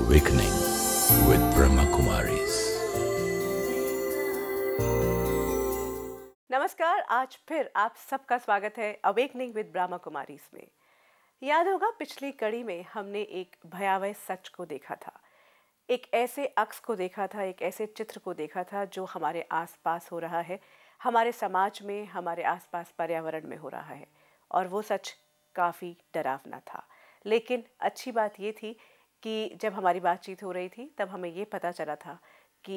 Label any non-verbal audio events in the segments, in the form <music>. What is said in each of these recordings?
Awakening with Brahma Kumaris. नमस्कार आज फिर आप सबका स्वागत है अवेकनिंग विद ब्रह्मा कुमारीज में याद होगा पिछली कड़ी में हमने एक भयावह सच को देखा था एक ऐसे अक्स को देखा था एक ऐसे चित्र को देखा था जो हमारे आसपास हो रहा है हमारे समाज में हमारे आसपास पर्यावरण में हो रहा है और वो सच काफ़ी डरावना था लेकिन अच्छी बात ये थी कि जब हमारी बातचीत हो रही थी तब हमें ये पता चला था कि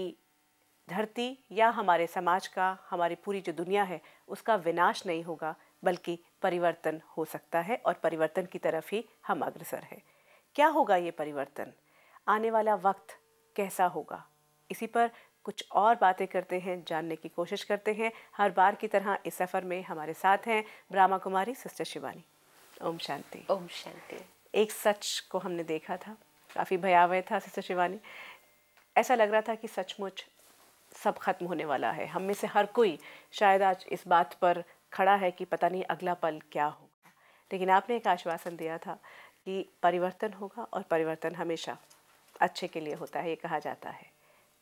धरती या हमारे समाज का हमारी पूरी जो दुनिया है उसका विनाश नहीं होगा बल्कि परिवर्तन हो सकता है और परिवर्तन की तरफ ही हम अग्रसर हैं क्या होगा ये परिवर्तन आने वाला वक्त कैसा होगा इसी पर कुछ और बातें करते हैं जानने की कोशिश करते हैं हर बार की तरह इस सफ़र में हमारे साथ हैं ब्राह्मा कुमारी सिस्टर शिवानी ओम शांति ओम शांति एक सच को हमने देखा था काफ़ी भयावह था सिस्टर शिवानी ऐसा लग रहा था कि सचमुच सब खत्म होने वाला है हम में से हर कोई शायद आज इस बात पर खड़ा है कि पता नहीं अगला पल क्या होगा लेकिन आपने एक आश्वासन दिया था कि परिवर्तन होगा और परिवर्तन हमेशा अच्छे के लिए होता है ये कहा जाता है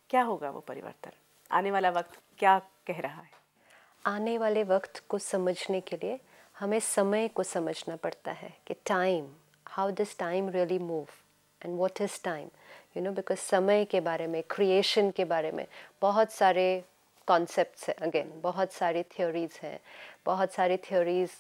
क्या होगा वो परिवर्तन आने वाला वक्त क्या कह रहा है आने वाले वक्त को समझने के लिए हमें समय को समझना पड़ता है कि time how this time really move and what is time you know because समय के बारे में क्रिएशन के बारे में बहुत सारे कॉन्सेप्ट्स हैं अगेन बहुत सारी थ्योरीज़ हैं बहुत सारी थ्योरीज़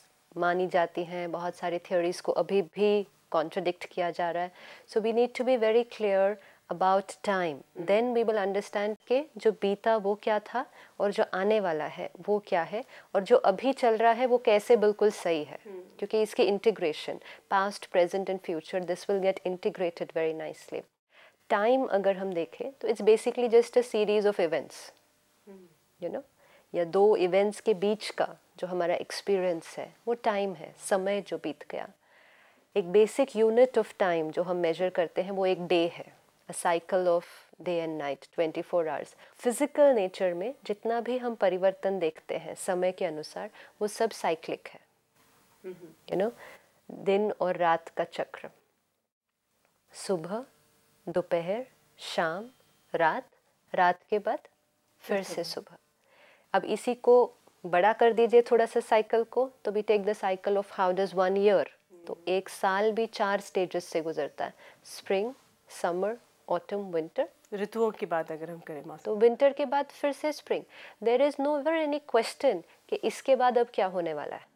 मानी जाती हैं बहुत सारी थ्योरीज़ को अभी भी कॉन्ट्रोडिक्ट किया जा रहा है so we need to be very clear about time then we will understand के जो बीता वो क्या था और जो आने वाला है वो क्या है और जो अभी चल रहा है वो कैसे बिल्कुल सही है hmm. क्योंकि इसकी integration past present and future this will get integrated very nicely time अगर हम देखें तो it's basically just a series of events you know या दो इवेंट्स के बीच का जो हमारा एक्सपीरियंस है वो टाइम है समय जो बीत गया एक बेसिक यूनिट ऑफ टाइम जो हम मेजर करते हैं वो एक डे है cycle of day and night 24 hours physical nature में जितना भी हम परिवर्तन देखते हैं समय के अनुसार वो सब साइक्लिक है यू नो दिन और रात का चक्र सुबह दोपहर शाम रात रात के बाद फिर से सुबह अब इसी को बड़ा कर दीजिए थोड़ा सा साइकिल को तो we take the cycle of how does one year तो एक साल भी चार स्टेजेस से गुजरता है स्प्रिंग समर ऑटम विंटर ऋतुओं की बात अगर हम करें मौसम तो विंटर के बाद फिर से spring there is no where any question कि इसके बाद अब क्या होने वाला है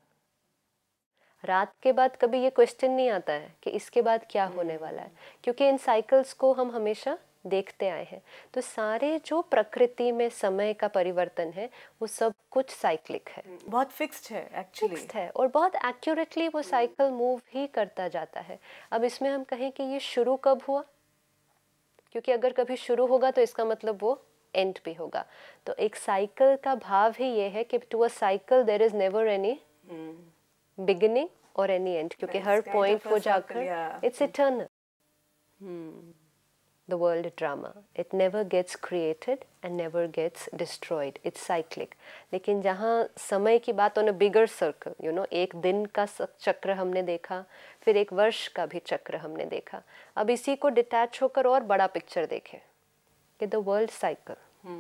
रात के बाद कभी ये क्वेश्चन नहीं आता है कि इसके बाद क्या होने वाला है क्योंकि इन साइकिल्स को हम हमेशा देखते आए हैं तो सारे जो प्रकृति में समय का परिवर्तन है वो सब कुछ साइक्लिक है बहुत फिक्स्ड है एक्चुअली फिक्स्ड है और बहुत एक्यूरेटली वो साइकिल मूव ही करता जाता है अब इसमें हम कहें कि ये शुरू कब हुआ क्योंकि अगर कभी शुरू होगा तो इसका मतलब वो एंड भी होगा तो एक साइकिल का भाव ही ये है कि to a cycle there is never any beginning और एनी एंड क्योंकि हर पॉइंट वो जाकर it's eternal the world drama. It never gets created and never gets destroyed. It's cyclic. लेकिन जहाँ समय की बात on a bigger circle you know एक दिन का चक्र हमने देखा फिर एक वर्ष का भी चक्र हमने देखा अब इसी को डिटैच होकर और बड़ा पिक्चर देखें कि the world cycle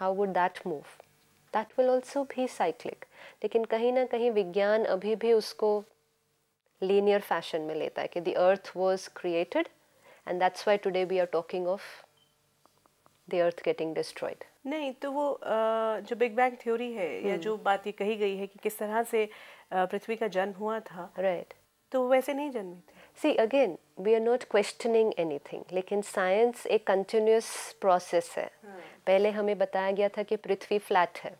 how would that move that will also भी साइक्लिक लेकिन कहीं ना कहीं विज्ञान अभी भी उसको लीनियर फैशन में लेता है कि the earth was created and that's why today we are talking of the earth getting destroyed नहीं तो वो जो बिग बैंग थ्योरी है hmm. या जो बात ये कही गई है कि किस तरह से पृथ्वी का जन्म हुआ था राइट right. तो वैसे नहीं जन्मी थी see again we are not questioning anything लेकिन साइंस एक कंटिन्यूस प्रोसेस है hmm. पहले हमें बताया गया था कि पृथ्वी फ्लैट है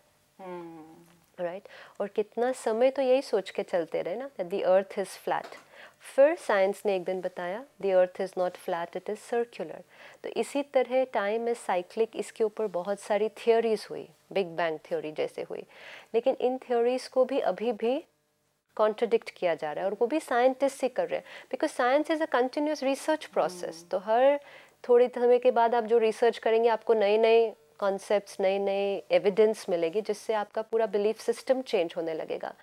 राइट hmm. right? और कितना समय तो यही सोच के चलते रहे ना दी अर्थ इज़ फ्लैट फिर साइंस ने एक दिन बताया the earth is not flat it is circular तो इसी तरह टाइम इज साइक्लिक इसके ऊपर बहुत सारी थियोरीज हुई बिग बैंग थ्योरी जैसे हुई लेकिन इन थ्योरीज़ को भी अभी भी कॉन्ट्रडिक्ट किया जा रहा है और वो भी साइंटिस्ट ही कर रहे हैं because science is a continuous research process तो हर थोड़ी समय के बाद आप जो रिसर्च करेंगे आपको नए नए कॉन्सेप्ट नए नए एविडेंस मिलेगी जिससे आपका पूरा बिलीफ सिस्टम चेंज होने लगेगा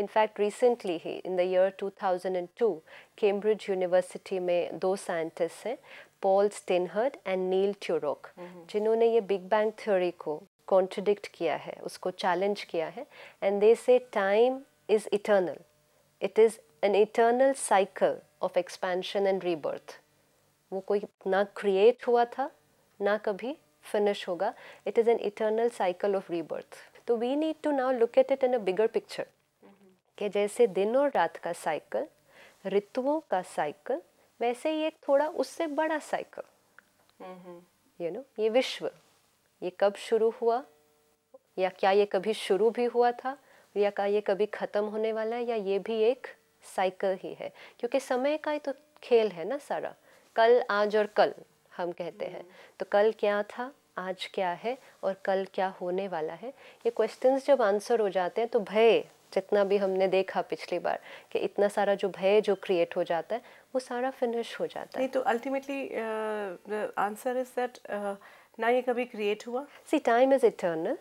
In fact, recently he in the year 2002, Cambridge University में दो scientists हैं पॉल स्टेनहर्ड एंड नील ट्यूरोक जिन्होंने ये बिग बैंग थ्योरी को कॉन्ट्रडिक्ट किया है उसको चैलेंज किया है and they say time is eternal it is an eternal cycle of expansion and rebirth वो कोई ना क्रिएट हुआ था ना कभी फिनिश होगा it is an eternal cycle of rebirth तो we need to now look at it in a bigger picture कि जैसे दिन और रात का साइकिल ऋतुओं का साइकिल वैसे ही एक थोड़ा उससे बड़ा साइकिल यू नो ये विश्व ये कब शुरू हुआ या क्या ये कभी शुरू भी हुआ था या क्या ये कभी ख़त्म होने वाला है या ये भी एक साइकिल ही है क्योंकि समय का ही तो खेल है ना सारा कल आज और कल हम कहते हैं हम्म। तो कल क्या था आज क्या है और कल क्या होने वाला है ये क्वेश्चंस जब आंसर हो जाते हैं तो भय जितना भी हमने देखा पिछली बार कि इतना सारा जो भय जो क्रिएट हो जाता है वो सारा फिनिश हो जाता है नहीं तो अल्टीमेटली आंसर इज दैट ना ये कभी क्रिएट हुआ see time is eternal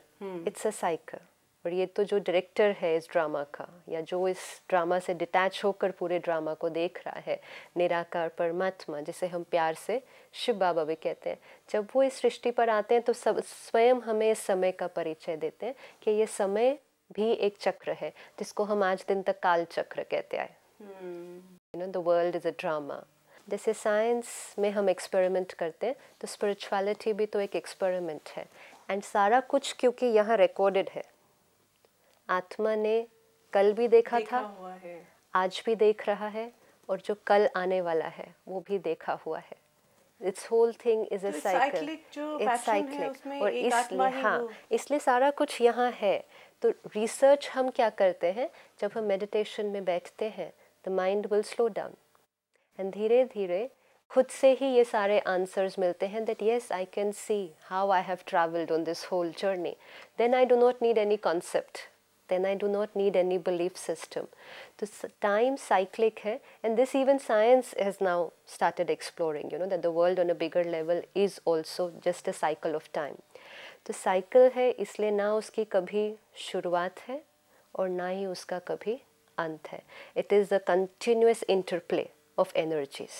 it's a cycle और ये तो जो डायरेक्टर है इस ड्रामा का या जो इस ड्रामा से डिटैच होकर पूरे ड्रामा को देख रहा है निराकार परमात्मा जिसे हम प्यार से शिव बाबा भी कहते हैं जब वो इस सृष्टि पर आते हैं तो सब स्वयं हमें इस समय का परिचय देते हैं कि ये समय भी एक चक्र है जिसको हम आज दिन तक काल चक्र कहते आए you know the world is a drama जैसे साइंस में हम एक्सपेरिमेंट करते हैं तो स्पिरिचुअलिटी भी तो एक एक्सपेरिमेंट है एंड सारा कुछ क्योंकि यहाँ रिकॉर्डेड है आत्मा ने कल भी देखा, देखा था आज भी देख रहा है और जो कल आने वाला है वो भी देखा हुआ है its whole thing is a cycle it's cycle और इसलिए हाँ इसलिए सारा कुछ यहाँ है तो रिसर्च हम क्या करते हैं जब हम मेडिटेशन में बैठते हैं the mind will slow down and धीरे धीरे खुद से ही ये सारे आंसर्स मिलते हैं that yes I can see how I have travelled on this whole journey then I do not need any concept then I do not need any belief system तो time cyclic है and this even science has now started exploring you know that the world on a bigger level is also just a cycle of time तो cycle है इसलिए ना उसकी कभी शुरुआत है और ना ही उसका कभी अंत है it is the continuous interplay of energies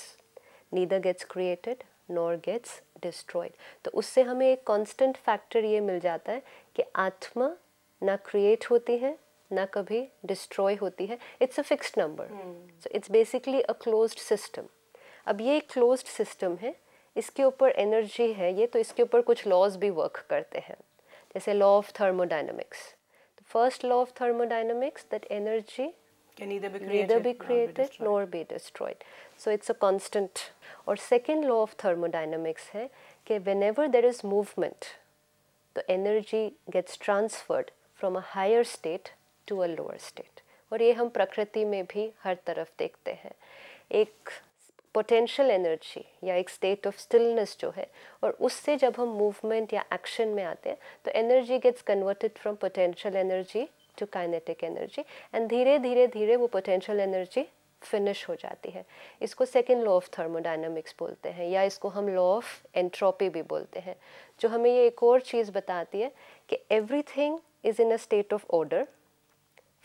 neither gets created nor gets destroyed तो उससे हमें एक कॉन्स्टेंट फैक्टर ये मिल जाता है कि आत्मा ना क्रिएट होती है ना कभी डिस्ट्रॉय होती है it's a fixed number so it's basically a closed system अब ये एक क्लोज्ड सिस्टम है इसके ऊपर एनर्जी है ये तो इसके ऊपर कुछ लॉज भी वर्क करते हैं जैसे law of thermodynamics first law of thermodynamics that energy neither be created so it's a constant और सेकेंड लॉ ऑफ थर्मोडाइनमिक्स है कि whenever there is movement तो energy gets transferred from a higher state to a lower state और ये हम प्रकृति में भी हर तरफ देखते हैं एक पोटेंशियल एनर्जी या एक स्टेट ऑफ स्टिलनेस जो है और उससे जब हम मूवमेंट या एक्शन में आते हैं तो energy gets converted from potential energy to kinetic energy and धीरे धीरे धीरे वो पोटेंशियल एनर्जी फिनिश हो जाती है इसको सेकेंड लॉ ऑफ थर्मोडाइनमिक्स बोलते हैं या इसको हम लॉ ऑफ एंट्रोपी भी बोलते हैं जो हमें ये एक और चीज़ बताती है कि everything is in a state of order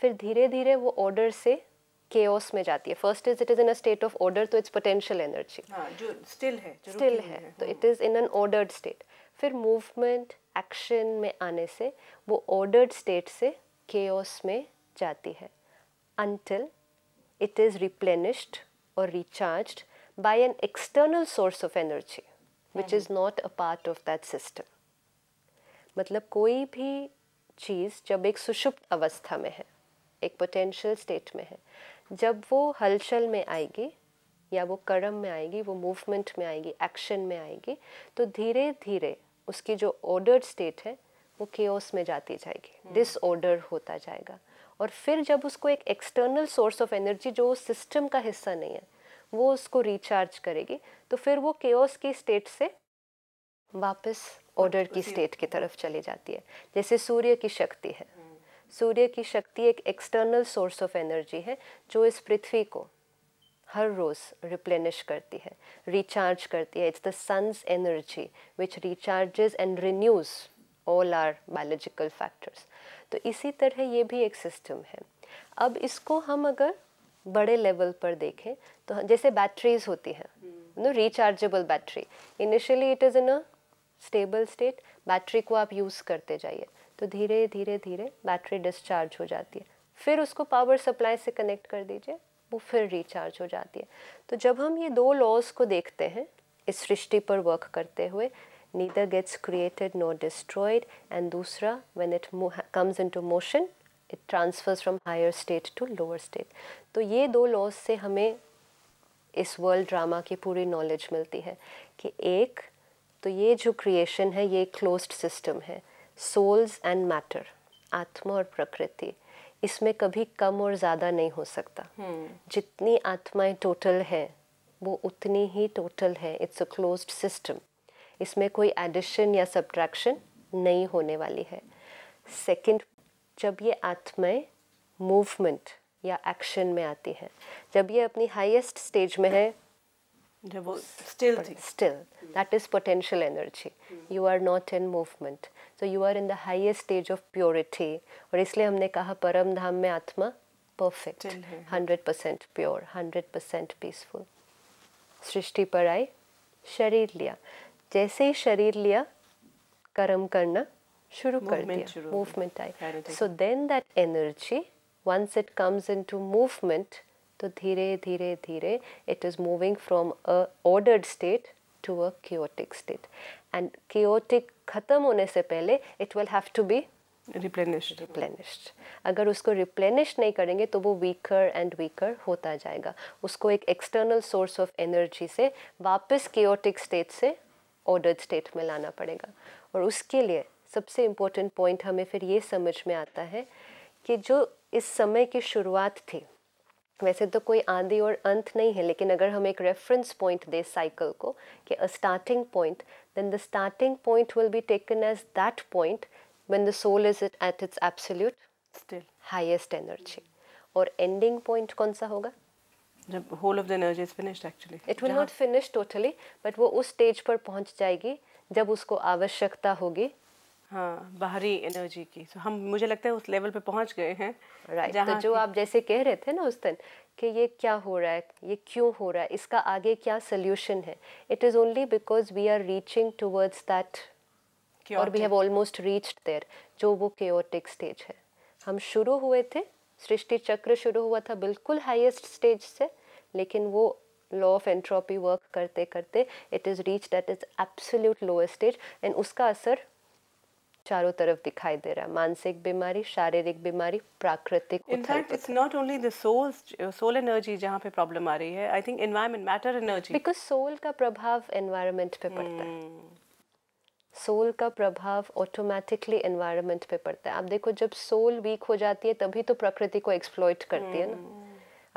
फिर धीरे धीरे वो ऑर्डर से केओस में जाती है first is it is in a state of order तो इट्स पोटेंशियल एनर्जी जो स्टिल है स्टिल है, है तो it is in an ordered state फिर मूवमेंट एक्शन में आने से वो ऑर्डर्ड स्टेट से केओस में जाती है until इट इज रिप्लेनिश्ड और recharge by an external source of energy which is not a part of that system मतलब कोई भी चीज़ जब एक सुषुप्त अवस्था में है एक पोटेंशियल स्टेट में है जब वो हलचल में आएगी या वो कर्म में आएगी वो मूवमेंट में आएगी एक्शन में आएगी तो धीरे धीरे उसकी जो ऑर्डर्ड स्टेट है वो केओस में जाती जाएगी डिसऑर्डर हम्म। होता जाएगा और फिर जब उसको एक एक्सटर्नल सोर्स ऑफ एनर्जी जो उस सिस्टम का हिस्सा नहीं है वो उसको रिचार्ज करेगी तो फिर वो केओस की स्टेट से वापस ऑर्डर की स्टेट की तरफ चली जाती है जैसे सूर्य की शक्ति है हम्म। सूर्य की शक्ति एक एक्सटर्नल सोर्स ऑफ एनर्जी है जो इस पृथ्वी को हर रोज़ रिप्लेनिश करती है रिचार्ज करती है it's the sun's energy which recharges and renews all our biological factors तो इसी तरह ये भी एक सिस्टम है अब इसको हम अगर बड़े लेवल पर देखें तो जैसे बैटरीज होती हैं hmm. No rechargeable battery initially it is in a stable state battery को आप यूज़ करते जाइए तो धीरे धीरे धीरे बैटरी डिस्चार्ज हो जाती है फिर उसको पावर सप्लाई से कनेक्ट कर दीजिए वो फिर रिचार्ज हो जाती है तो जब हम ये दो लॉज को देखते हैं इस सृष्टि पर वर्क करते हुए neither gets created no destroyed and दूसरा when it comes into motion it transfers from higher state to lower state तो ये दो लॉज से हमें इस वर्ल्ड ड्रामा की पूरी नॉलेज मिलती है कि एक तो ये जो क्रिएशन है ये क्लोज्ड सिस्टम है सोल्स एंड मैटर आत्मा और प्रकृति इसमें कभी कम और ज़्यादा नहीं हो सकता hmm. जितनी आत्माएं टोटल है वो उतनी ही टोटल है इट्स अ क्लोज सिस्टम इसमें कोई एडिशन या सब्ट्रैक्शन नहीं होने वाली है सेकंड जब ये आत्माएं मूवमेंट या एक्शन में आती हैं जब ये अपनी हाईएस्ट स्टेज में है still still mm. that is potential energy mm. you are not in movement so you are in the highest stage of purity Or isle हमने kaha param dham में atma perfect, hundred percent pure, hundred percent peaceful. सृष्टि parai, sharir liya. Jaise hi sharir liya, karam karna shuru kar diya. Movement, movement I so then that energy once it comes into movement तो धीरे धीरे धीरे it is moving from a ordered state to a chaotic state and chaotic खत्म होने से पहले it will have to be replenish replenish अगर उसको रिप्लेनिश नहीं करेंगे तो वो वीकर एंड वीकर होता जाएगा उसको एक एक्सटर्नल सोर्स ऑफ एनर्जी से वापस क्योटिक स्टेट से ऑर्डर्ड स्टेट में लाना पड़ेगा और उसके लिए सबसे इम्पोर्टेंट पॉइंट हमें फिर ये समझ में आता है कि जो इस समय की शुरुआत थी वैसे तो कोई आंधी और अंत नहीं है लेकिन अगर हम एक रेफरेंस पॉइंट दें साइकिल को कि a starting point then the starting point will be taken as that point when the soul is it at its absolute still highest energy और एंडिंग पॉइंट कौन सा होगा जब whole of the energy is finished actually it will not finish totally but वो उस stage पर पहुंच जाएगी जब उसको आवश्यकता होगी हाँ बाहरी एनर्जी की तो हम मुझे लगता है उस लेवल पे पहुंच गए हैं राइट right. तो जो आप जैसे कह रहे थे ना उस दिन कि ये क्या हो रहा है ये क्यों हो रहा है इसका आगे क्या सोल्यूशन है it is only because we are reaching towards that और we have almost reached there जो वो केओटिक स्टेज है हम शुरू हुए थे सृष्टि चक्र शुरू हुआ था बिल्कुल हाइस्ट स्टेज से लेकिन वो लॉ ऑफ एंट्रोपी वर्क करते करते it is reach that is absolute lowest stage and उसका असर चारों तरफ दिखाई दे रहा है मानसिक बीमारी शारीरिक बीमारी प्राकृतिक in fact it's not only the soul soul energy जहाँ पे प्रॉब्लम आ रही है I think environment matter energy because soul का प्रभाव एनवायरमेंट पे पड़ता है सोल hmm। का प्रभाव ऑटोमेटिकली एनवायरमेंट पे पड़ता है आप देखो जब सोल वीक हो जाती है तभी तो प्रकृति को एक्सप्लॉयट करती है ना hmm।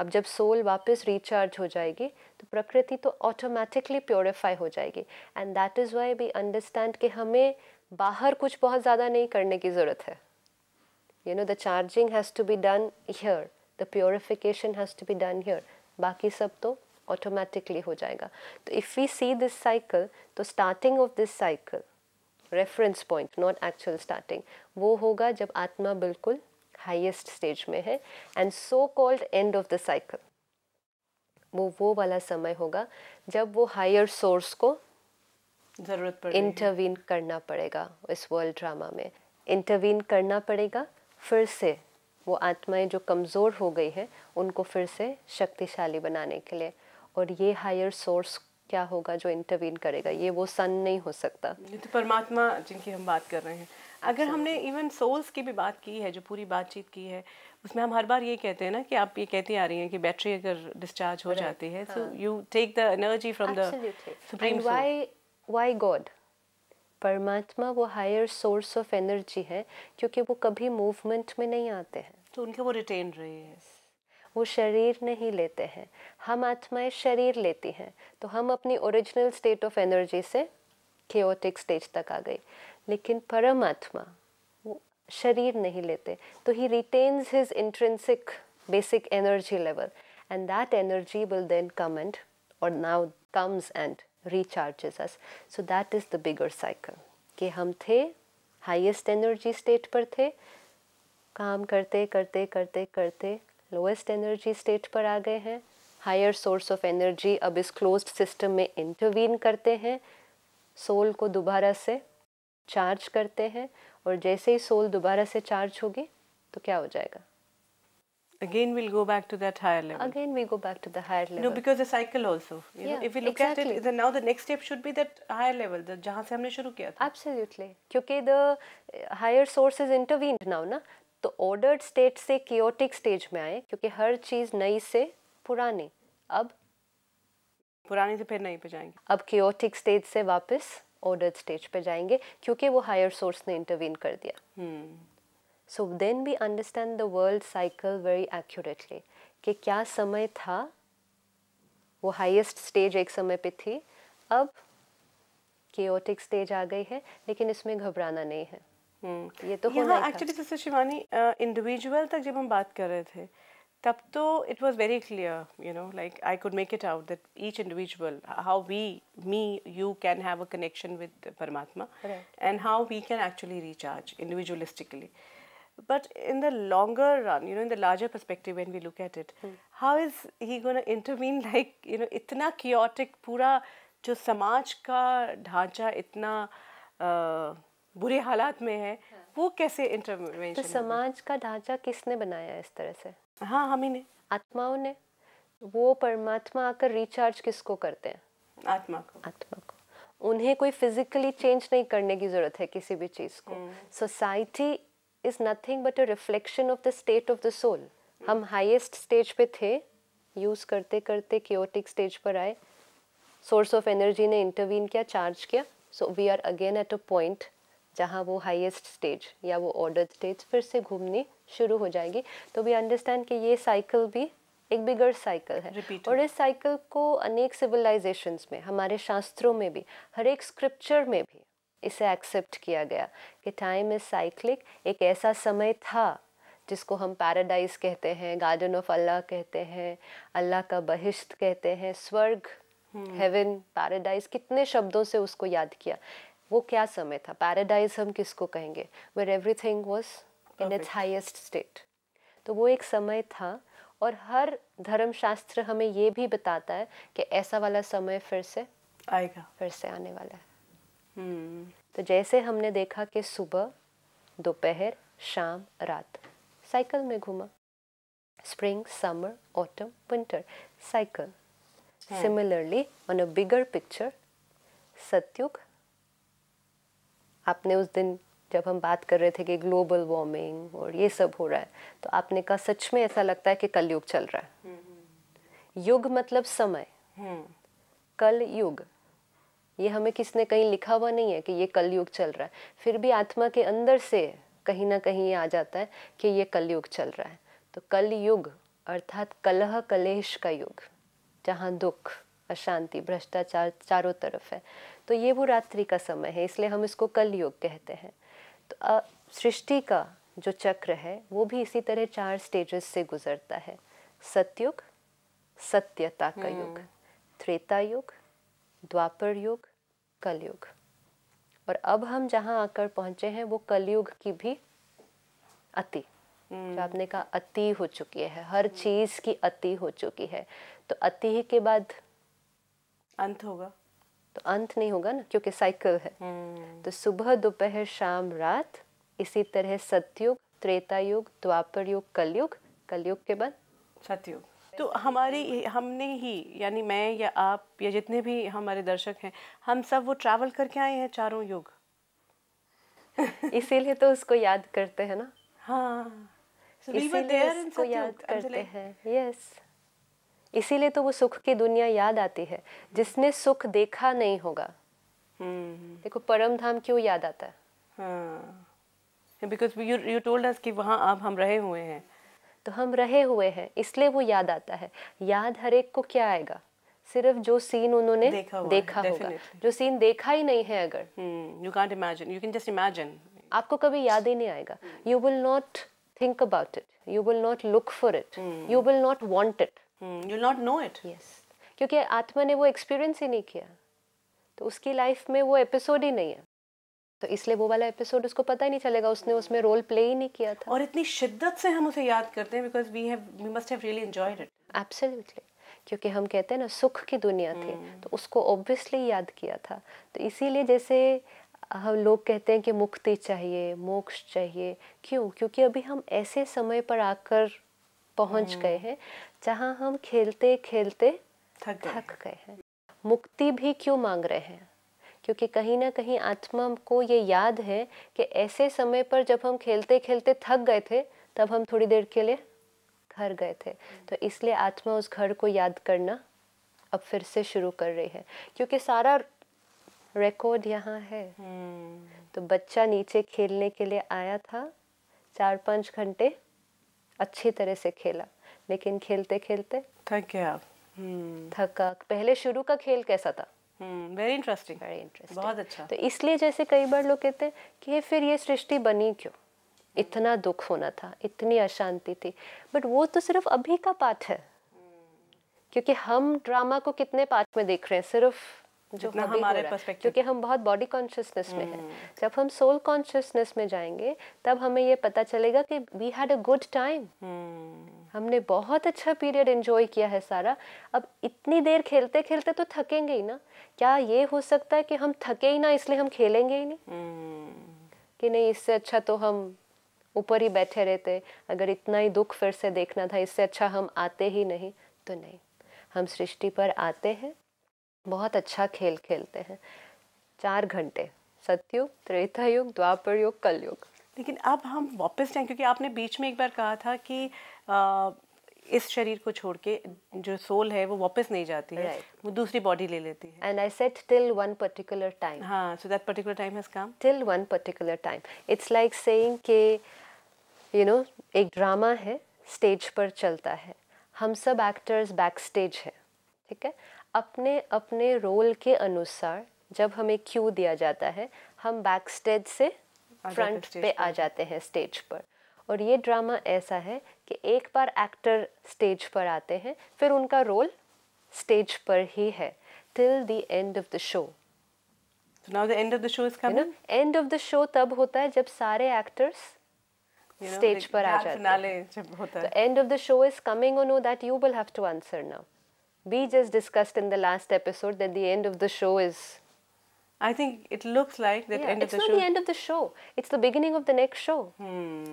अब जब सोल वापस रिचार्ज हो जाएगी तो प्रकृति तो ऑटोमेटिकली प्योरीफाई हो जाएगी and that is why we understand कि हमें बाहर कुछ बहुत ज़्यादा नहीं करने की ज़रूरत है you know the charging has to be done here the purification has to be done here बाकी सब तो ऑटोमेटिकली हो जाएगा तो if we see this cycle तो starting of this cycle reference point not actual starting वो होगा जब आत्मा बिल्कुल हाइएस्ट स्टेज में है and so called end of the cycle वो वो वाला समय होगा जब वो हायर सोर्स को जरूरत इंटरवीन करना पड़ेगा इस वर्ल्ड ड्रामा में इंटरवीन करना पड़ेगा फिर से वो आत्माएं जो कमज़ोर हो गई हैं उनको फिर से शक्तिशाली बनाने के लिए और ये हायर सोर्स क्या होगा जो इंटरवीन करेगा ये वो सन नहीं हो सकता ये तो परमात्मा जिनकी हम बात कर रहे हैं अगर हमने इवन सोल्स की भी बात की है जो पूरी बातचीत की है उसमें हम हर बार ये कहते हैं ना कि आप ये कहती आ रही हैं कि बैटरी अगर डिस्चार्ज हो जाती है so you take the energy from the supreme why why God परमात्मा वो हायर सोर्स ऑफ एनर्जी है क्योंकि वो कभी मूवमेंट में नहीं आते हैं तो उनके वो रिटेन रही है वो शरीर नहीं लेते हैं हम आत्माएं शरीर लेती हैं तो हम अपनी ओरिजिनल स्टेट ऑफ एनर्जी से केटिक स्टेज तक आ गई लेकिन परमात्मा वो शरीर नहीं लेते तो he retains his intrinsic basic energy level and that energy will then come and और now comes and recharges us so that is the bigger cycle कि हम थे हाईएस्ट एनर्जी स्टेट पर थे काम करते करते करते करते लोएस्ट एनर्जी स्टेट पर आ गए हैं हायर सोर्स ऑफ एनर्जी अब इस क्लोज सिस्टम में इंटरवीन करते हैं सोल को दोबारा से चार्ज करते हैं और जैसे ही सोल दोबारा से चार्ज होगी तो क्या हो जाएगा again we'll go back to that higher level again we go back to the higher level no because the cycle also you yeah, know if we look exactly. at it then now the next step should be that higher level the jahan se humne shuru kiya tha absolutely kyunki the higher sources intervened now na to ordered state se chaotic stage mein aaye kyunki har cheez nayi se purani ab पुरानी से फिर नई पे जाएंगे अब chaotic stage से वापस ordered stage पे जाएंगे क्योंकि वो हायर सोर्स ने इंटरवीन कर दिया hmm. So then we understand the world cycle very accurately कि क्या समय था वो हाईएस्ट स्टेज एक समय पे थी अब केओटिक स्टेज आ गई है लेकिन इसमें घबराना नहीं है hmm. ये तो होना एक्चुअली सिस्टर शिवानी इंडिविजुअल तक जब हम बात कर रहे थे तब तो it was very clear you know like I could make it out that each individual how we me you can have a connection with परमात्मा and how we can actually recharge individualistically But in the longer run, you know, in the larger perspective, when we look at it, hmm. how is he going to intervene? <laughs> Like, you know, इतना chaotic पूरा जो समाज का ढांचा इतना uh, बुरे हालात में है हाँ. वो कैसे इंटरवेंशन तो समाज का ढांचा किसने बनाया इस तरह से हाँ हम ही ने आत्माओं ने वो परमात्मा आकर रिचार्ज किसको करते हैं आत्मा को आत्मा को उन्हें कोई फिजिकली चेंज नहीं करने की ज़रूरत है किसी भी चीज़ को society hmm. Is nothing but a reflection of the state of the soul हम हाईएस्ट स्टेज पे थे यूज़ करते करते क्योटिक स्टेज पर आए सोर्स ऑफ एनर्जी ने इंटरवीन किया चार्ज किया so we are again at a point जहाँ वो हाईएस्ट स्टेज या वो ऑर्डर स्टेज फिर से घूमनी शुरू हो जाएगी तो वी अंडरस्टैंड कि ये साइकिल भी एक बिगर साइकिल है Repeated. और इस साइकिल को अनेक सिविलाइजेशंस में हमारे शास्त्रों में भी हर एक स्क्रिप्चर में भी इसे एक्सेप्ट किया गया कि टाइम इज साइक्लिक एक ऐसा समय था जिसको हम पैराडाइज कहते हैं गार्डन ऑफ अल्लाह कहते हैं अल्लाह का बहिश्त कहते हैं स्वर्ग हेवन हम्म। पैराडाइज कितने शब्दों से उसको याद किया वो क्या समय था पैराडाइज हम किसको कहेंगे where everything was in its highest state तो वो एक समय था और हर धर्मशास्त्र हमें ये भी बताता है कि ऐसा वाला समय फिर से आएगा फिर से आने वाला है हम्म। तो जैसे हमने देखा कि सुबह दोपहर शाम रात साइकिल में घूमा spring summer autumn winter cycle similarly on a bigger picture Satyug आपने उस दिन जब हम बात कर रहे थे कि ग्लोबल वार्मिंग और ये सब हो रहा है तो आपने कहा सच में ऐसा लगता है कि कलयुग चल रहा है हम्म। युग मतलब समय हम्म। कल युग ये हमें किसने कहीं लिखा हुआ नहीं है कि ये कलयुग चल रहा है फिर भी आत्मा के अंदर से कहीं ना कहीं ये आ जाता है कि ये कलयुग चल रहा है तो कलयुग अर्थात कलह कलेश का युग जहाँ दुख अशांति भ्रष्टाचार चारों तरफ है तो ये वो रात्रि का समय है इसलिए हम इसको कलयुग कहते हैं तो सृष्टि का जो चक्र है वो भी इसी तरह चार स्टेजेस से गुजरता है सत्युग सत्यता का हम्म। युग त्रेता युग द्वापर युग कलयुग और अब हम जहाँ आकर पहुंचे हैं वो कलयुग की भी अति जो हम्म। आपने कहा अति हो चुकी है हर हम्म। चीज की अति हो चुकी है तो अति के बाद अंत होगा तो अंत नहीं होगा ना क्योंकि साइकिल है हम्म। तो सुबह दोपहर शाम रात इसी तरह सतयुग त्रेता युग द्वापर युग कलयुग कलयुग के बाद सतयुग तो हमारी हमने ही यानी मैं या आप या जितने भी हमारे दर्शक हैं हम सब वो ट्रैवल करके आए हैं चारों युग <laughs> इसीलिए तो उसको याद करते हैं ना हाँ so we उसको याद करते हैं यस इसीलिए तो वो सुख की दुनिया याद आती है जिसने सुख देखा नहीं होगा hmm. देखो परम धाम क्यों याद आता है because you you told us कि वहाँ आप हम रहे हुए हैं तो हम रहे हुए हैं इसलिए वो याद आता है याद हर एक को क्या आएगा सिर्फ जो सीन उन्होंने देखा, हुआ, देखा होगा जो सीन देखा ही नहीं है अगर you can't imagine you can just imagine आपको कभी याद ही नहीं आएगा you will not think about it you will not look for it you will not want it you will not know it yes क्योंकि आत्मा ने वो एक्सपीरियंस ही नहीं किया तो उसकी लाइफ में वो एपिसोड ही नहीं है तो इसलिए वो वाला एपिसोड उसको पता ही नहीं चलेगा उसने उसमें रोल प्ले ही नहीं किया था और इतनी शिद्दत से हम उसे याद करते हैं because we have we must have really enjoyed it absolutely क्योंकि हम कहते हैं ना सुख की दुनिया थी hmm. तो उसको ऑब्वियसली याद किया था तो इसीलिए जैसे हम लोग कहते हैं कि मुक्ति चाहिए मोक्ष चाहिए क्यों क्योंकि अभी हम ऐसे समय पर आकर पहुंच hmm. गए हैं जहाँ हम खेलते खेलते थक गए हैं मुक्ति भी क्यों मांग रहे हैं क्योंकि कहीं ना कहीं आत्मा को ये याद है कि ऐसे समय पर जब हम खेलते खेलते थक गए थे तब हम थोड़ी देर के लिए घर गए थे तो इसलिए आत्मा उस घर को याद करना अब फिर से शुरू कर रही है क्योंकि सारा रिकॉर्ड यहाँ है हम्म। तो बच्चा नीचे खेलने के लिए आया था चार पाँच घंटे अच्छी तरह से खेला लेकिन खेलते खेलते थक गया हम्म। थका पहले शुरू का खेल कैसा था वेरी इंटरेस्टिंग वेरी इंटरेस्टिंग बहुत अच्छा तो इसलिए जैसे कई बार लोग कहते हैं कि फिर ये सृष्टि बनी क्यों हम्म। इतना दुख होना था इतनी अशांति थी बट वो तो सिर्फ अभी का पाठ है हम्म। क्योंकि हम ड्रामा को कितने पार्ट में देख रहे हैं सिर्फ जो हमारे क्योंकि हम बहुत बॉडी कॉन्शियसनेस में हैं हम्म। जब हम सोल कॉन्शियसनेस में जाएंगे तब हमें ये पता चलेगा कि we had a good time हमने बहुत अच्छा पीरियड एंजॉय किया है सारा अब इतनी देर खेलते खेलते तो थकेंगे ही ना क्या ये हो सकता है कि हम थके ही ना इसलिए हम खेलेंगे ही नहीं hmm. कि नहीं इससे अच्छा तो हम ऊपर ही बैठे रहते अगर इतना ही दुख फिर से देखना था इससे अच्छा हम आते ही नहीं तो नहीं हम सृष्टि पर आते हैं बहुत अच्छा खेल खेलते हैं चार घंटे सत्युग त्रेता युग द्वापर युग कलयुग लेकिन अब हम वापस जाएँ क्योंकि आपने बीच में एक बार कहा था कि इस शरीर को छोड़ के जो सोल है वो वापस नहीं जाती है right. वो दूसरी बॉडी ले लेती है and I set till one particular time हाँ so that particular time has come till one particular time it's like saying के यू नो एक ड्रामा है स्टेज पर चलता है हम सब एक्टर्स बैक स्टेज है ठीक है अपने अपने रोल के अनुसार जब हमें क्यू दिया जाता है हम बैक स्टेज से फ्रंट पे आ जाते हैं स्टेज पर और ये ड्रामा ऐसा है कि एक बार एक्टर स्टेज पर आते हैं फिर उनका रोल स्टेज पर ही है till the end of the show now the end of the show is coming end of the show तब होता है जब सारे एक्टर्स स्टेज पर आ जाते हैं end of the show is coming oh no that you will have to answer now we just discussed in the last episode that the end of the show is I think it looks like that yeah, end of the show. It's not the end of the show. It's the beginning of the next show. Hmm.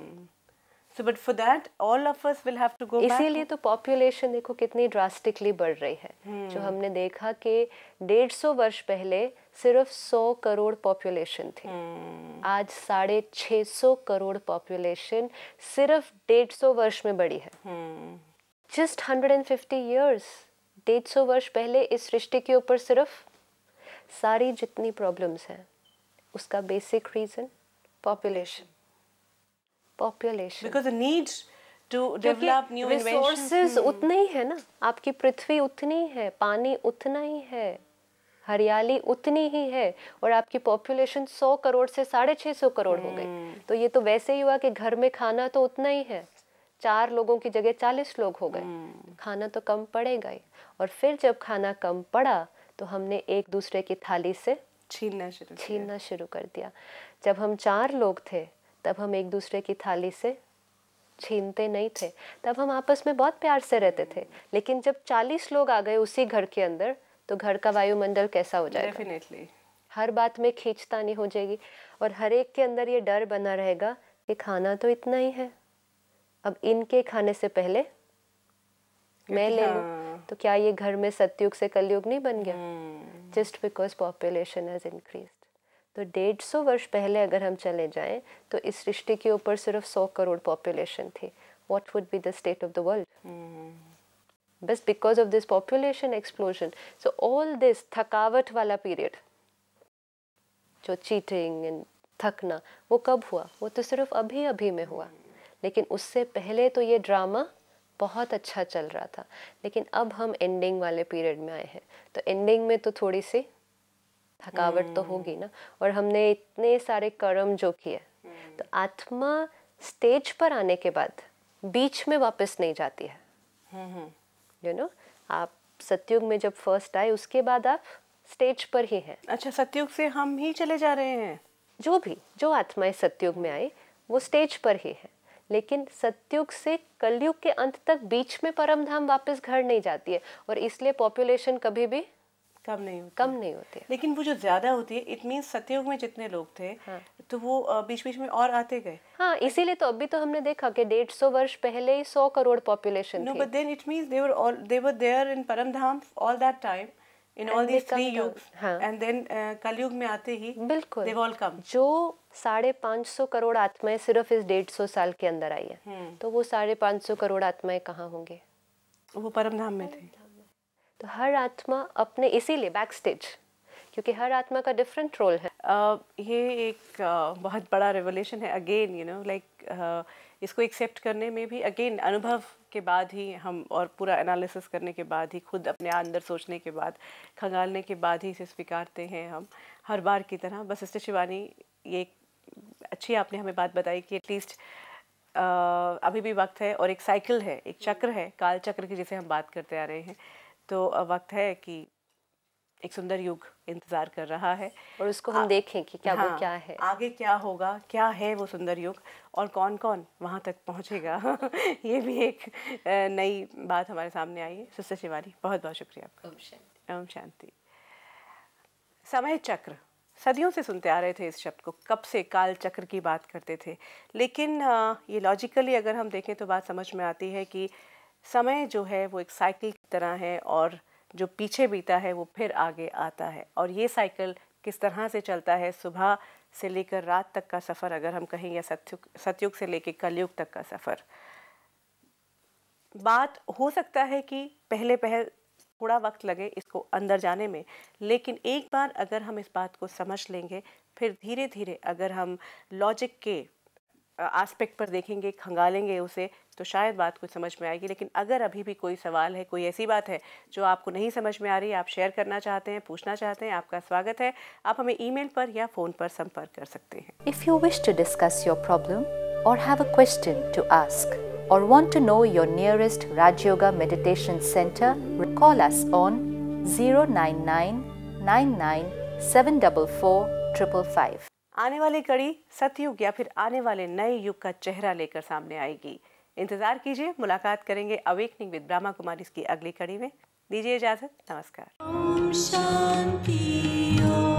So, but for that, all of us will have to go. back. इसीलिए तो population देखो कितनी drastically बढ़ रही है hmm. जो हमने देखा कि 150 वर्ष पहले सिर्फ 100 करोड़ population थी hmm. आज साढ़े छः सौ करोड़ population सिर्फ 150 वर्ष में बढ़ी है जस्ट 150 इयर्स 150 वर्ष पहले इस सृष्टि के ऊपर सिर्फ सारी जितनी प्रॉब्लम्स हैं उसका basic reason population population because needs to develop new resources उतने ही है ना आपकी पृथ्वी उतनी है पानी उतना ही है हरियाली उतनी ही है और आपकी पॉपुलेशन 100 करोड़ से साढ़े छः सौ करोड़ हो गई hmm. तो ये तो वैसे ही हुआ कि घर में खाना तो उतना ही है चार लोगों की जगह चालीस लोग हो गए hmm. खाना तो कम पड़ेगा ही और फिर जब खाना कम पड़ा तो हमने एक दूसरे की थाली से छीनना शुरू छीनना शुरू कर दिया जब हम चार लोग थे तब हम एक दूसरे की थाली से छीनते नहीं थे तब हम आपस में बहुत प्यार से रहते थे लेकिन जब चालीस लोग आ गए उसी घर के अंदर तो घर का वायुमंडल कैसा हो जाएगा डेफिनेटली हर बात में खींचता नहीं हो जाएगी और हर एक के अंदर ये डर बना रहेगा कि खाना तो इतना ही है अब इनके खाने से पहले मैं ले हाँ, लूँ तो क्या ये घर में सत्युग से कलयुग नहीं बन गया just because population has increase तो डेढ़ सौ वर्ष पहले अगर हम चले जाएं तो इस सृष्टि के ऊपर सिर्फ सौ करोड़ पॉपुलेशन थी what would be the state of the world बस because of this population explosion so all this थकावट वाला पीरियड जो चीटिंग एंड थकना वो कब हुआ वो तो सिर्फ अभी अभी में हुआ हम्म। लेकिन उससे पहले तो ये ड्रामा बहुत अच्छा चल रहा था लेकिन अब हम एंडिंग वाले पीरियड में आए हैं तो एंडिंग में तो थोड़ी सी थकावट तो होगी हम्म। ना और हमने इतने सारे कर्म जो किए तो हम्म। आत्मा स्टेज पर आने के बाद बीच में वापस नहीं जाती है you hmm, no you know, आप सत्युग में जब फर्स्ट आए उसके बाद आप स्टेज पर ही हैं अच्छा सत्युग से हम ही चले जा रहे हैं जो भी जो आत्माएं सत्युग में आई वो स्टेज पर ही है लेकिन सत्युग से कलयुग के अंत तक बीच में परम धाम वापस घर नहीं जाती है और इसलिए पॉपुलेशन कभी भी कम नहीं होती कम नहीं होती लेकिन वो जो ज्यादा होती है इट मीन सत्युग में जितने लोग थे हाँ। तो वो बीच बीच में और आते गए हाँ इसीलिए तो अभी तो हमने देखा कि डेढ़ सौ वर्ष पहले ही सौ crore population no but then it mean they were they were all there in Param Dham all that time in all the three yug and then Kalyug में आते ही बिल्कुल दे ऑल कम जो साढ़े पाँच सौ करोड़ आत्माएं सिर्फ इस डेढ़ सौ साल के अंदर आई है हम्म। तो वो साढ़े पाँच सौ करोड़ आत्माएं कहाँ होंगे वो परम धाम में थे तो हर आत्मा अपने इसीलिए बैक स्टेज क्योंकि हर आत्मा का डिफरेंट रोल है uh, ये एक uh, बहुत बड़ा रेवोल्यूशन है अगेन यू नो लाइक इसको एक्सेप्ट करने में भी अगेन अनुभव के बाद ही हम और पूरा एनालिसिस करने के बाद ही खुद अपने अंदर सोचने के बाद खंगालने के बाद ही इसे स्वीकारते हैं हम हर बार की तरह बस सिस्टर शिवानी ये अच्छी आपने हमें बात बताई कि एटलीस्ट अभी भी वक्त है और एक साइकिल है एक चक्र है काल चक्र की जिसे हम बात करते आ रहे हैं तो वक्त है कि एक सुंदर युग इंतजार कर रहा है और उसको हम आ, देखें कि क्या हाँ, वो क्या है आगे क्या होगा क्या है वो सुंदर युग और कौन कौन वहाँ तक पहुँचेगा <laughs> ये भी एक नई बात हमारे सामने आई है सुस्त शिवानी बहुत बहुत शुक्रिया आपका ओम शांति ओम शांति समय चक्र सदियों से सुनते आ रहे थे इस शब्द को कब से काल चक्र की बात करते थे लेकिन ये लॉजिकली अगर हम देखें तो बात समझ में आती है कि समय जो है वो एक साइकिल की तरह है और जो पीछे बीता है वो फिर आगे आता है और ये साइकिल किस तरह से चलता है सुबह से लेकर रात तक का सफ़र अगर हम कहें या सत्युग सतयुग से लेकर कलयुग तक का सफ़र बात हो सकता है कि पहले पहल थोड़ा वक्त लगे इसको अंदर जाने में लेकिन एक बार अगर हम इस बात को समझ लेंगे फिर धीरे धीरे अगर हम लॉजिक के आस्पेक्ट पर देखेंगे खंगालेंगे उसे तो शायद बात कुछ समझ में आएगी लेकिन अगर अभी भी कोई सवाल है कोई ऐसी बात है जो आपको नहीं समझ में आ रही आप शेयर करना चाहते हैं पूछना चाहते हैं आपका स्वागत है आप हमें ई पर या फ़ोन पर संपर्क कर सकते हैं if you wish to discuss your problem और have a question to ask or want to know your nearest Raj Yoga Meditation Center, call us on double four triple five आने वाली कड़ी सतयुग या फिर आने वाले नए युग का चेहरा लेकर सामने आएगी इंतजार कीजिए मुलाकात करेंगे अवेकनिंग विद ब्रह्मा कुमारी की अगली कड़ी में दीजिए इजाजत नमस्कार शांति